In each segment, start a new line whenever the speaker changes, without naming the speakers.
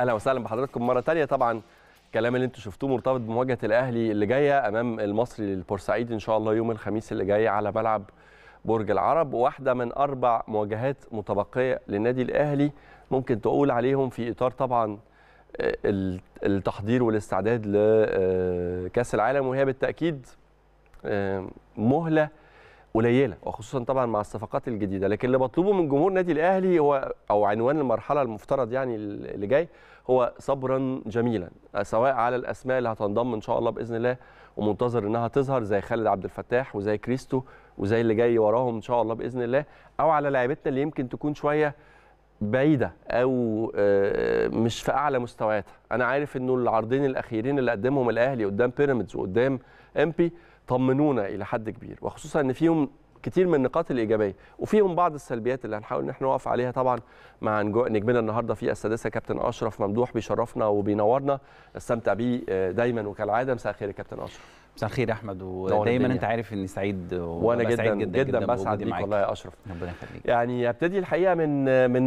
اهلا وسهلا بحضراتكم مره ثانيه طبعا الكلام اللي انتم شفتوه مرتبط بمواجهه الاهلي اللي جايه امام المصري للبورسعيد ان شاء الله يوم الخميس اللي جاي على ملعب برج العرب واحده من اربع مواجهات متبقيه للنادي الاهلي ممكن تقول عليهم في اطار طبعا آه، التحضير والاستعداد لكاس العالم وهي بالتاكيد آه، مهله قليله وخصوصا طبعا مع الصفقات الجديده لكن اللي بطلبه من جمهور النادي الاهلي هو او عنوان المرحله المفترض يعني اللي جاي هو صبرا جميلا سواء على الاسماء اللي هتنضم ان شاء الله باذن الله ومنتظر انها تظهر زي خالد عبد الفتاح وزي كريستو وزي اللي جاي وراهم ان شاء الله باذن الله او على لعيبتنا اللي يمكن تكون شويه بعيده او آه، مش في اعلى مستوياتها انا عارف انه العرضين الاخيرين اللي قدمهم الاهلي قدام بيراميدز وقدام امبي طمنونا الى حد كبير وخصوصا ان فيهم كتير من النقاط الايجابيه وفيهم بعض السلبيات اللي هنحاول ان احنا نقف عليها طبعا مع نجمنا النهارده في السادسه كابتن اشرف ممدوح بيشرفنا وبينورنا نستمتع بيه آه، دايما وكالعاده مساء الخير يا
كابتن اشرف مساء الخير يا احمد ودايما انت عارف اني سعيد وانا جدا سعيد جدا, جدا, جدا بسعد بيك والله يا اشرف ربنا يخليك
يعني ابتدي الحقيقه من من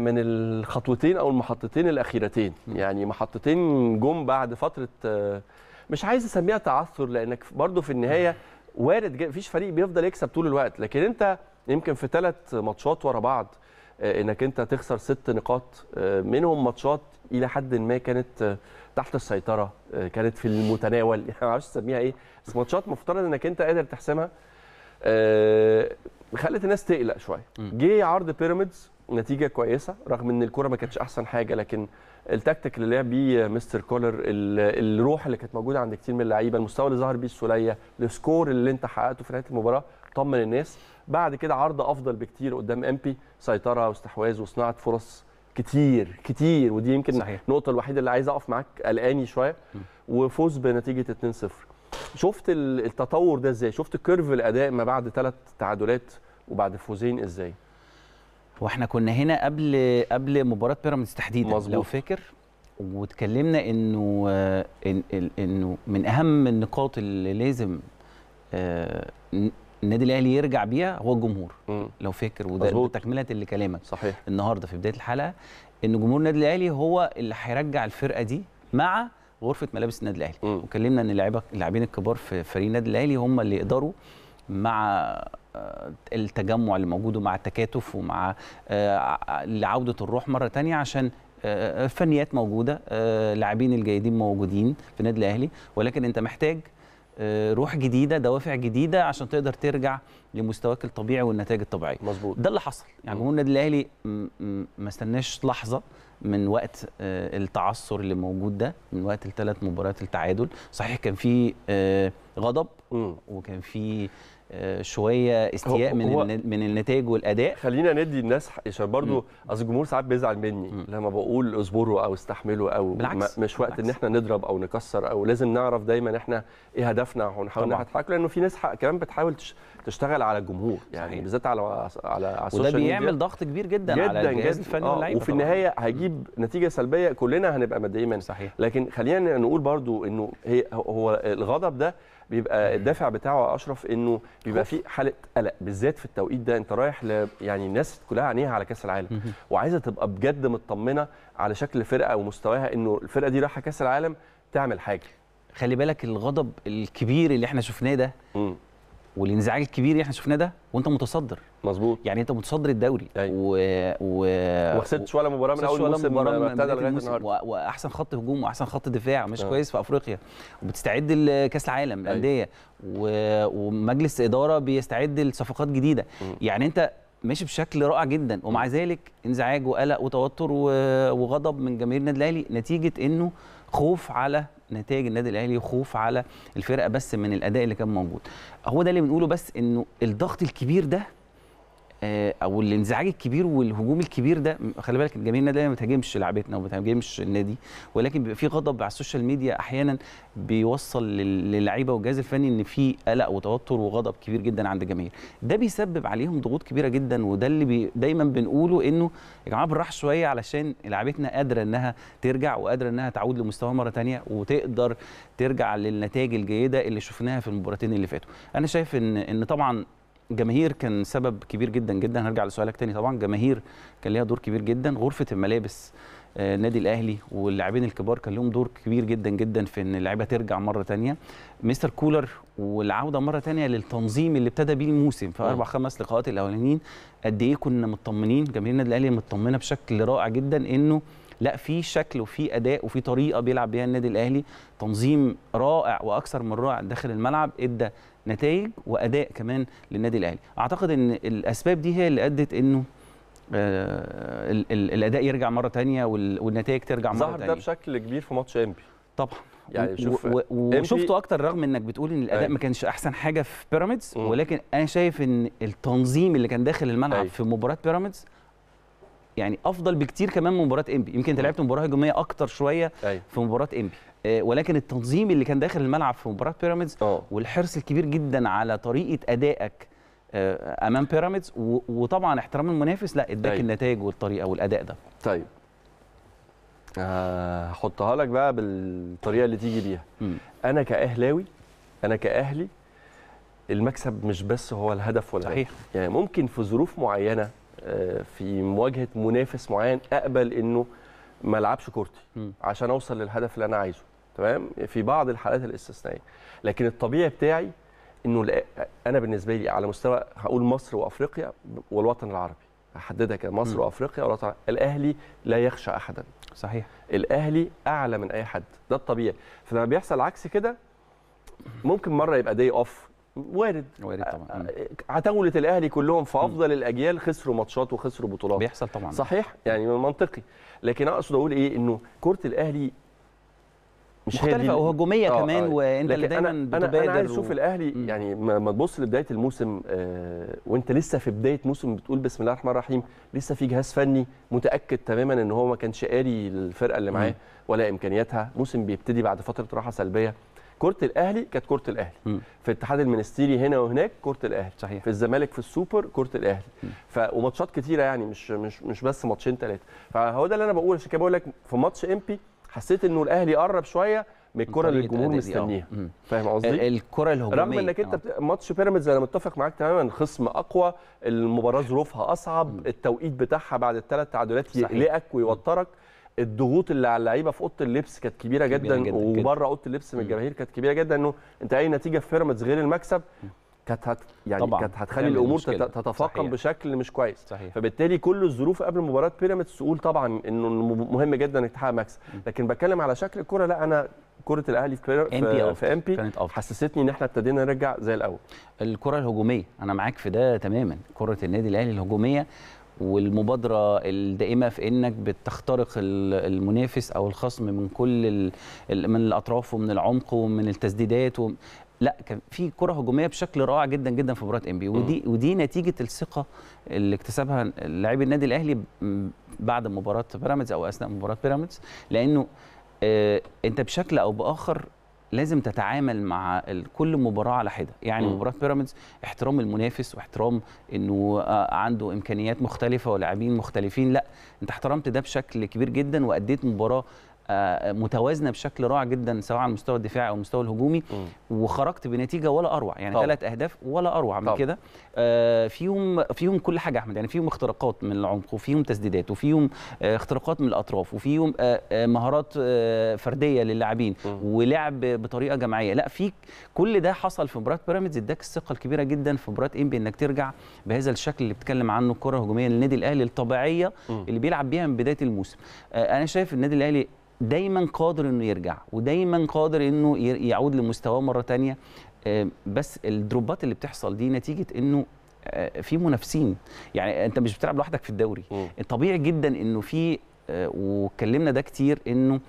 من الخطوتين او المحطتين الاخيرتين يعني محطتين جم بعد فتره آه، مش عايز اسميها تعثر لانك برضو في النهايه وارد مفيش فريق بيفضل يكسب طول الوقت لكن انت يمكن في ثلاث ماتشات ورا بعض آه، انك انت تخسر ست نقاط آه، منهم ماتشات الى حد ما كانت آه، تحت السيطره كانت في المتناول يعني ما اعرفش اسميها ايه بس ماتشات مفترض انك انت قادر تحسمها خلت الناس تقلق شويه جه عرض بيراميدز نتيجه كويسه رغم ان الكوره ما كانتش احسن حاجه لكن التكتيك اللي لعب بيه مستر كولر الروح اللي كانت موجوده عند كتير من اللعيبه المستوى اللي ظهر بيه السوليه السكور اللي انت حققته في نهايه المباراه طمن الناس بعد كده عرض افضل بكتير قدام امبي سيطره واستحواذ وصناعه فرص كتير كتير ودي يمكن صحيح. النقطه الوحيده اللي عايز اقف معاك قلقاني شويه وفوز بنتيجه 2-0 شفت التطور ده ازاي شفت كيرف الاداء ما بعد ثلاث تعادلات
وبعد فوزين ازاي واحنا كنا هنا قبل قبل مباراه بيراميدز تحديدا لو فاكر واتكلمنا انه انه من اهم النقاط اللي لازم آه، النادي الاهلي يرجع بيها هو الجمهور م. لو فاكر وده تكمله لكلامك صحيح النهارده في بدايه الحلقه ان جمهور النادي الاهلي هو اللي هيرجع الفرقه دي مع غرفه ملابس النادي الاهلي وكلمنا ان اللاعبين الكبار في فريق النادي الاهلي هم اللي يقدروا مع التجمع اللي موجود مع التكاتف ومع آه، لعوده الروح مره تانية عشان آه، آه، فنيات موجوده لاعبين الجيدين موجودين في النادي الاهلي ولكن انت محتاج روح جديده دوافع جديده عشان تقدر ترجع لمستواك الطبيعي والنتائج الطبيعيه مظبوط ده اللي حصل يعني جمهور النادي الاهلي ما استناش لحظه من وقت التعثر اللي موجود ده من وقت الثلاث مباريات التعادل صحيح كان في غضب وكان في آه، شويه استياء هو من هو
من النتائج والاداء خلينا ندي الناس عشان برضو اصل الجمهور ساعات بيزعل مني م. لما بقول اصبروا او استحملوا او بالعكس. مش وقت بالعكس. ان احنا نضرب او نكسر او لازم نعرف دايما احنا ايه هدفنا ونحاول نحققه لانه في ناس كمان بتحاول تشتغل على الجمهور يعني بالذات على على السوشيال ميديا وده بيعمل
ضغط كبير جدا, جداً على الجهاز الفني واللعيبه آه، وفي النهايه
هيجيب نتيجه سلبيه كلنا هنبقى مدعيين صحيح لكن خلينا نقول برضو انه هو الغضب ده بيبقى الدافع بتاعه اشرف انه بيبقى في حاله قلق بالذات في التوقيت ده انت رايح ل... يعني الناس كلها عينيها على كاس العالم وعايزه تبقى بجد مطمنه
على شكل فرقه ومستواها انه الفرقه دي رايحه كاس العالم تعمل حاجه خلي بالك الغضب الكبير اللي احنا شفناه ده والانزعاج الكبير اللي احنا شفناه ده وانت متصدر مظبوط يعني انت متصدر الدوري أيوة. و, و... وخسرتش ولا مباراه من اول موسم ما ابتدى لغايه النهارده واحسن خط هجوم واحسن خط دفاع مش أه. كويس في افريقيا وبتستعد لكاس العالم الانديه أيوة. و... ومجلس اداره بيستعد لصفقات جديده م. يعني انت ماشي بشكل رائع جدا ومع ذلك انزعاج وقلق وتوتر وغضب من جماهير النادي الاهلي نتيجه انه خوف على نتائج النادي الاهلي خوف على الفرقه بس من الاداء اللي كان موجود هو ده اللي بنقوله بس انه الضغط الكبير ده او الانزعاج الكبير والهجوم الكبير ده خلي بالك الجماهير النادي ما بتهاجمش لعبتنا وما بتهاجمش النادي ولكن بيبقى في غضب على السوشيال ميديا احيانا بيوصل للعيبه والجهاز الفني ان في قلق وتوتر وغضب كبير جدا عند الجماهير ده بيسبب عليهم ضغوط كبيره جدا وده اللي بي دايما بنقوله انه يا جماعه بالراحه شويه علشان لعبتنا قادره انها ترجع وقادره انها تعود لمستواها مره ثانيه وتقدر ترجع للنتائج الجيده اللي شفناها في المباراتين اللي فاتوا انا شايف ان ان طبعا جماهير كان سبب كبير جدا جدا هرجع لسؤالك تاني طبعا جماهير كان ليها دور كبير جدا غرفه الملابس آه، النادي الاهلي واللاعبين الكبار كان لهم دور كبير جدا جدا في ان اللعيبه ترجع مره تانية مستر كولر والعوده مره تانية للتنظيم اللي ابتدى بيه الموسم في آه. اربع خمس لقاءات الاولانيين قد ايه كنا مطمنين جماهير النادي الاهلي مطمنه بشكل رائع جدا انه لا في شكل وفي اداء وفي طريقه بيلعب بيها النادي الاهلي تنظيم رائع واكثر من رائع داخل الملعب ادى نتائج واداء كمان للنادي الاهلي اعتقد ان الاسباب دي هي اللي ادت انه آه الاداء يرجع مره ثانيه والنتائج ترجع مره ثانيه ظهر ده بشكل كبير في ماتش انبي طبعا يعني شوف وشفته اكتر رغم انك بتقول ان الاداء أي. ما كانش احسن حاجه في بيراميدز ولكن انا شايف ان التنظيم اللي كان داخل الملعب أي. في مباراه بيراميدز يعني افضل بكتير كمان من مباراه انبي يمكن انت لعبت مباراه هجوميه اكتر شويه أيوه. في مباراه انبي آه، ولكن التنظيم اللي كان داخل الملعب في مباراه بيراميدز آه. والحرص الكبير جدا على طريقه ادائك آه، امام بيراميدز وطبعا احترام المنافس لا اداك أيوه. النتائج والطريقه والاداء ده طيب هحطها لك بقى بالطريقه اللي تيجي بيها م. انا كاهلاوي
انا كاهلي المكسب مش بس هو الهدف ولا صحيح يعني ممكن في ظروف معينه آه، في مواجهه منافس معين اقبل انه ما العبش كورتي عشان اوصل للهدف اللي انا عايزه تمام في بعض الحالات الاستثنائيه لكن الطبيعي بتاعي انه انا بالنسبه لي على مستوى هقول مصر وافريقيا والوطن العربي هحددها كده مصر م. وافريقيا والوطن الاهلي لا يخشى احدا صحيح الاهلي اعلى من اي حد ده الطبيعي فلما بيحصل عكس كده ممكن مره يبقى داي اوف وارد وارد طبعا آه، آه، عتاوله الاهلي كلهم في افضل الاجيال خسروا ماتشات وخسروا بطولات بيحصل طبعا صحيح يعني من منطقي لكن اقصد اقول ايه انه كره الاهلي مش مختلفه وهجوميه آه, آه، كمان آه وانت اللي دايما أنا بتبادر انا عايز اشوف و... الاهلي يعني ما تبص لبدايه الموسم آه وانت لسه في بدايه موسم بتقول بسم الله الرحمن الرحيم لسه في جهاز فني متاكد تماما ان هو ما كانش قاري الفرقه اللي معاه ولا امكانياتها موسم بيبتدي بعد فتره راحه سلبيه كره الاهلي كانت كره الاهلي م. في الاتحاد المنستيري هنا وهناك كره الاهلي صحيح. في الزمالك في السوبر كره الاهلي ف... وماتشات كتيره يعني مش مش مش بس ماتشين ثلاثه فهو ده اللي انا بقول عشان كده بقول لك في ماتش امبي حسيت انه الاهلي قرب شويه من الكره اللي الجمهور مستنيها فاهم قصدي الكره الهجوميه رغم انك انت آه. ماتش بيراميدز انا متفق معاك تماما خصم اقوى المباراه ظروفها اصعب التوقيت بتاعها بعد الثلاث تعادلات يقلقك ويوترك م. الضغوط اللي على اللعيبه في اوضه اللبس كانت كبيره, جدا, جداً وبره اوضه اللبس من الجماهير كانت كبيره جدا انه انت اي نتيجه في بيراميدز غير المكسب كانت هت يعني كانت هتخلي الامور تتفاقم بشكل مش كويس صحيح. فبالتالي كل الظروف قبل مباراه بيراميدز تقول طبعا انه مهم جدا انك تحقق مكسب لكن بتكلم على شكل الكره لا انا كره الاهلي في في, في ام بي
حسستني ان احنا ابتدينا نرجع زي الاول الكره الهجوميه انا معاك في ده تماما كره النادي الاهلي الهجوميه والمبادره الدائمه في انك بتخترق المنافس او الخصم من كل من الاطراف ومن العمق ومن التسديدات و... لا كان في كره هجوميه بشكل رائع جدا جدا في مباراه انبي ودي ودي نتيجه الثقه اللي اكتسبها لاعبي النادي الاهلي بعد مباراه بيراميدز او اثناء مباراه بيراميدز لانه آه انت بشكل او باخر لازم تتعامل مع كل مباراه على حده يعني م. مباراه بيراميدز احترام المنافس واحترام انه آه، عنده امكانيات مختلفه ولاعبين مختلفين لا انت احترمت ده بشكل كبير جدا واديت مباراه آه، متوازنه بشكل رائع جدا سواء على المستوى الدفاعي او المستوى الهجومي وخرجت بنتيجه ولا اروع يعني ثلاث اهداف ولا اروع من كده آه، فيهم فيهم كل حاجه احمد يعني فيهم اختراقات من العمق وفيهم تسديدات وفيهم آه، اختراقات من الاطراف وفيهم مهارات فرديه للاعبين ولعب بطريقه جماعيه لا في كل ده حصل في مباراه بيراميدز اداك الثقه الكبيره جدا في مباراه انبي انك ترجع بهذا الشكل اللي بتكلم عنه الكره الهجوميه للنادي الاهلي الطبيعيه اللي بيلعب بيها من بدايه الموسم انا شايف النادي الاهلي دايما قادر انه يرجع ودايما قادر انه يعود لمستواه مره تانية آه، بس الدروبات اللي بتحصل دي نتيجه انه آه، في منافسين يعني انت مش بتلعب لوحدك في الدوري طبيعي جدا انه في آه، واتكلمنا ده كتير انه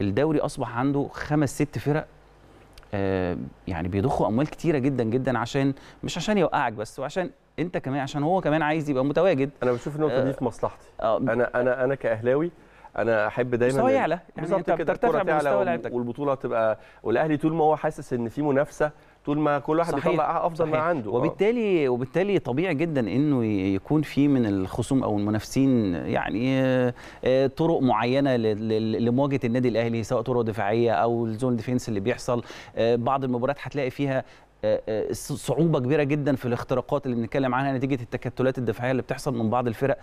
الدوري اصبح عنده خمس ست فرق يعني بيضخوا اموال كتيره جدا جدا عشان مش عشان يوقعك بس وعشان انت كمان عشان هو كمان عايز يبقى متواجد انا بشوف النقطه دي في مصلحتي آه انا انا انا كاهلاوي انا
احب دايما مستوى يعلى يعني بالظبط كده الكره تعلى والبطوله تبقى والاهلي طول ما هو حاسس ان في منافسه طول ما كل واحد صحيح. بيطلع افضل صحيح. ما عنده آه.
وبالتالي وبالتالي طبيعي جدا انه يكون في من الخصوم او المنافسين يعني آه، آه، طرق معينه لمواجهه النادي الاهلي سواء طرق دفاعيه او الزون ديفينس اللي بيحصل بعض المباريات هتلاقي فيها آه، آه، صعوبه كبيره جدا في الاختراقات اللي بنتكلم عنها نتيجه التكتلات الدفاعيه اللي بتحصل من بعض الفرق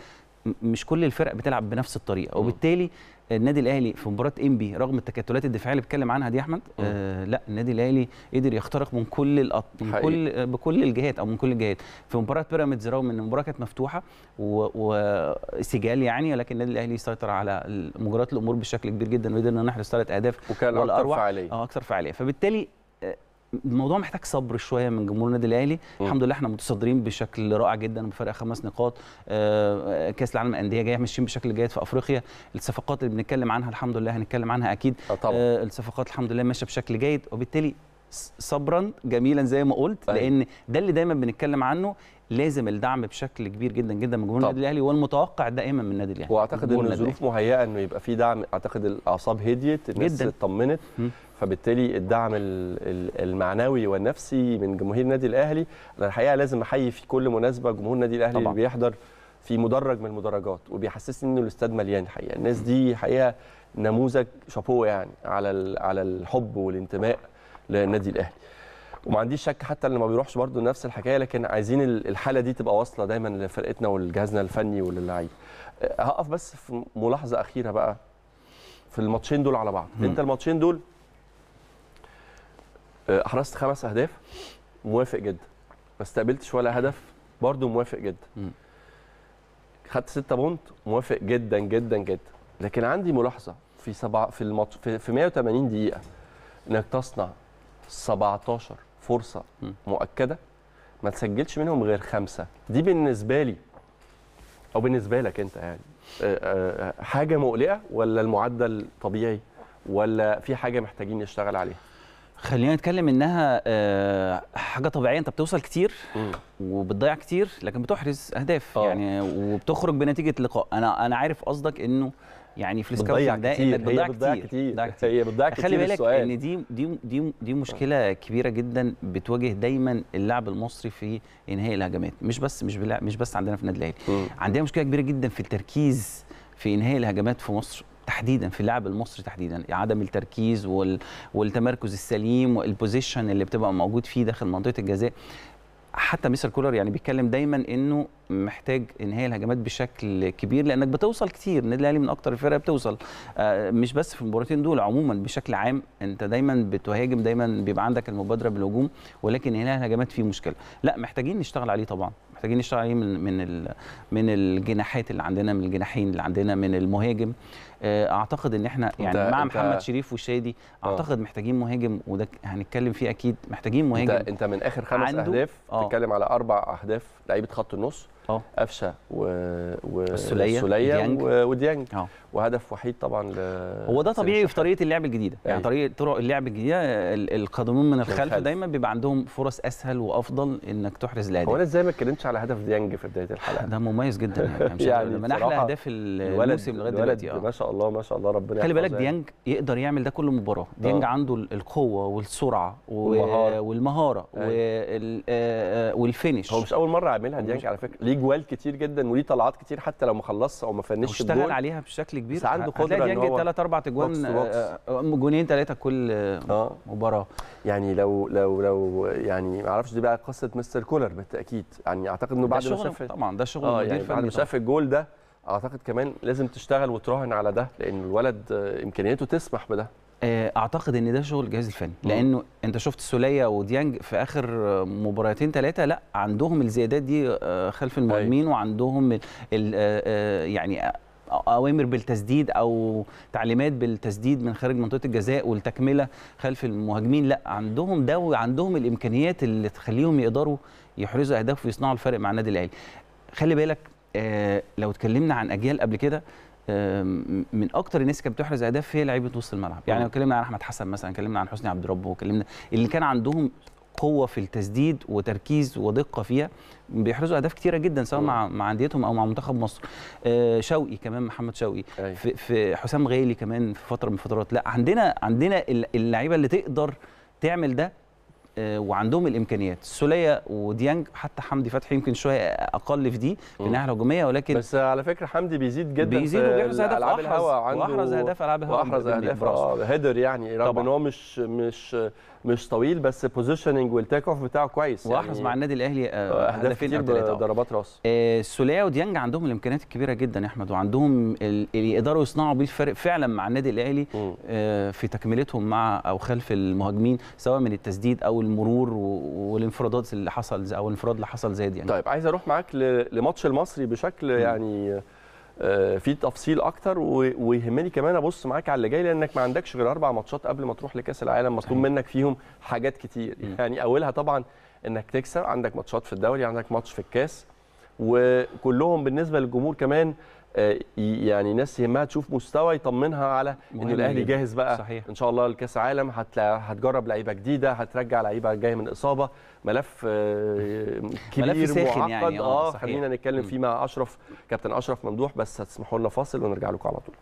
مش كل الفرق بتلعب بنفس الطريقه وبالتالي آه، النادي الاهلي في مباراه انبي رغم التكتلات الدفاعيه اللي بيتكلم عنها دي يا احمد آه لا النادي الاهلي قدر يخترق من كل الأط... من حقيقي. كل بكل الجهات او من كل الجهات في مباراه بيراميدز رغم ان المباراه كانت مفتوحه وسجال و... يعني ولكن النادي الاهلي سيطر على مجريات الامور بشكل كبير جدا وقدرنا نحرز ثلاث اهداف وكان اكثر فعاليه اه اكثر فعاليه فبالتالي الموضوع محتاج صبر شويه من جمهور النادي الاهلي الحمد لله احنا متصدرين بشكل رائع جدا بفرق خمس نقاط آه، كاس العالم الانديه جايه ماشيين بشكل جيد في افريقيا الصفقات اللي بنتكلم عنها الحمد لله هنتكلم عنها اكيد آه، طبعا. آه، الصفقات الحمد لله ماشيه بشكل جيد وبالتالي صبرا جميلا زي ما قلت طيب. لان ده اللي دايما بنتكلم عنه لازم الدعم بشكل كبير جدا جدا من جمهور النادي الاهلي والمتوقع دائما من النادي الاهلي واعتقد ان الظروف مهيئه انه يبقى في دعم
اعتقد الاعصاب هديت الناس اطمنت فبالتالي الدعم المعنوي والنفسي من جمهور النادي الاهلي انا الحقيقه لازم احيي في كل مناسبه جمهور النادي الاهلي طبعا. اللي بيحضر في مدرج من المدرجات وبيحسسني ان الاستاد مليان حقيقه الناس دي حقيقه نموذج شابوه يعني على على الحب والانتماء للنادي الاهلي وما عنديش شك حتى اللي ما بيروحش برضه نفس الحكايه لكن عايزين الحاله دي تبقى واصله دايما لفرقتنا ولجهازنا الفني وللعيبه هقف بس في ملاحظه اخيره بقى في الماتشين دول على بعض انت الماتشين دول احرزت آه، خمس اهداف موافق جدا ما استقبلتش ولا هدف برده موافق جدا خدت ستة بونت موافق جدا جدا جدا لكن عندي ملاحظه في سبع في المط... في, 180 دقيقه انك تصنع 17 فرصه مؤكده ما تسجلش منهم غير خمسه دي بالنسبه لي او بالنسبه لك انت يعني آه، آه، حاجه مقلقه ولا
المعدل طبيعي ولا في حاجه محتاجين نشتغل عليها خلينا نتكلم انها آه، حاجه طبيعيه انت بتوصل كتير وبتضيع كتير لكن بتحرز اهداف أوه. يعني وبتخرج بنتيجه لقاء انا انا عارف قصدك انه يعني في السكاوتنج ده انك بتضيع كتير.
كتير. بتضيع كتير هي بتضيع كتير خلي بالك ان
دي دي دي دي مشكله كبيره جدا بتواجه دايما اللاعب المصري في انهاء الهجمات مش بس مش مش بس عندنا في النادي الاهلي عندنا مشكله كبيره جدا في التركيز في انهاء الهجمات في مصر تحديدا في اللاعب المصري تحديدا عدم التركيز وال... والتمركز السليم والبوزيشن اللي بتبقى موجود فيه داخل منطقه الجزاء حتى مستر كولر يعني بيتكلم دايما انه محتاج انهاء الهجمات بشكل كبير لانك بتوصل كتير النادي الاهلي من اكتر الفرق بتوصل آه، مش بس في المباراتين دول عموما بشكل عام انت دايما بتهاجم دايما بيبقى عندك المبادره بالهجوم ولكن انهاء الهجمات فيه مشكله لا محتاجين نشتغل عليه طبعا محتاجين نشتغل عليه من من من الجناحات اللي عندنا من الجناحين اللي عندنا من المهاجم آه، اعتقد ان احنا يعني مع محمد شريف والشادي آه. اعتقد محتاجين مهاجم وده هنتكلم فيه اكيد محتاجين مهاجم انت, انت من اخر خمس اهداف
آه. بتتكلم على اربع اهداف لعيبه خط النص
قفشه و... و... وديانج,
و... وديانج. أوه. وهدف وحيد طبعا ل...
هو ده طبيعي في طريقه اللعب الجديده أي. يعني أيوه. طريقه طرق اللعب الجديده القادمون من الخلف, دايما بيبقى عندهم فرص اسهل وافضل انك تحرز الاهداف هو انا
ازاي ما اتكلمتش على هدف ديانج في بدايه
الحلقه ده مميز جدا يعني, يعني من احلى اهداف الموسم لغايه دلوقتي ما شاء شاء الله ما شاء الله ربنا خلي بالك يعني. ديانج يقدر يعمل ده كل مباراه ديانج آه. عنده القوه والسرعه والمهارة. والمهاره أيوة. آه،, آه. والفينش هو مش اول مره يعملها ديانج على فكره ليه جوال
كتير جدا وليه طلعات كتير حتى لو ما خلصش او ما الجول اشتغل عليها بشكل كبير بس عنده قدره ديانج ثلاث اربع اجوان آه،
آه، جونين ثلاثه كل آه. مباراه يعني لو
لو لو يعني ما اعرفش دي بقى قصه مستر كولر بالتاكيد يعني اعتقد انه بعد ما شاف طبعا
ده شغل آه يعني بعد ما شاف
الجول ده اعتقد كمان لازم تشتغل وتراهن على ده لان الولد
امكانياته تسمح بده آه، اعتقد ان ده شغل الجهاز الفني لانه انت شفت سوليه وديانج في اخر مباراتين ثلاثه لا عندهم الزيادات دي آه، خلف المهاجمين أيوة. وعندهم الـ الـ آه، يعني اوامر بالتسديد او تعليمات بالتسديد من خارج منطقه الجزاء والتكمله خلف المهاجمين لا عندهم ده وعندهم الامكانيات اللي تخليهم يقدروا يحرزوا اهداف ويصنعوا الفرق مع النادي الاهلي خلي بالك آه، لو اتكلمنا عن اجيال قبل كده آه، من اكتر الناس كانت بتحرز اهداف هي لعيبه وسط الملعب يعني لو اتكلمنا عن احمد حسن مثلا اتكلمنا عن حسني عبد ربه اتكلمنا اللي كان عندهم قوه في التسديد وتركيز ودقه فيها بيحرزوا اهداف كتيره جدا سواء مع مع انديتهم او مع منتخب مصر آه، شوقي كمان محمد شوقي أي. أيوه. في, في حسام غالي كمان في فتره من الفترات لا عندنا عندنا اللعيبه اللي تقدر تعمل ده آه، وعندهم الامكانيات سوليه وديانج حتى حمدي فتحي يمكن شويه اقل في دي في الناحيه الهجوميه ولكن بس على فكره حمدي بيزيد جدا بيزيد وبيحرز اهداف عنده واحرز اهداف العاب الهواء واحرز اهداف
هيدر يعني رغم ان هو مش مش مش طويل بس بوزيشننج والتيك اوف بتاعه كويس يعني واحرز مع النادي
الاهلي آه، آه، اهداف كتير ضربات راس سوليه وديانج عندهم الامكانيات الكبيره جدا يا احمد وعندهم اللي يقدروا يصنعوا بيه الفرق فعلا مع النادي الاهلي في تكملتهم مع او خلف المهاجمين سواء من التسديد او المرور والانفرادات اللي حصل او الانفراد اللي حصل زاد يعني. طيب
عايز اروح معاك لماتش المصري بشكل يعني آه، في تفصيل اكتر ويهمني كمان ابص معاك على اللي جاي لانك ما عندكش غير اربع ماتشات قبل ما تروح لكاس العالم مطلوب منك فيهم حاجات كتير يعني اولها طبعا انك تكسب عندك ماتشات في الدوري عندك ماتش في الكاس وكلهم بالنسبه للجمهور كمان آه، يعني ناس يهمها تشوف مستوى يطمنها على ان الاهلي جاهز بقى صحيح. ان شاء الله لكاس عالم هتجرب لعيبه جديده هترجع لعيبه جايه من اصابه ملف آه، كبير ملف معقد يعني اه, آه، خلينا نتكلم فيه مع اشرف كابتن اشرف ممدوح بس هتسمحوا لنا فاصل ونرجع لكم على طول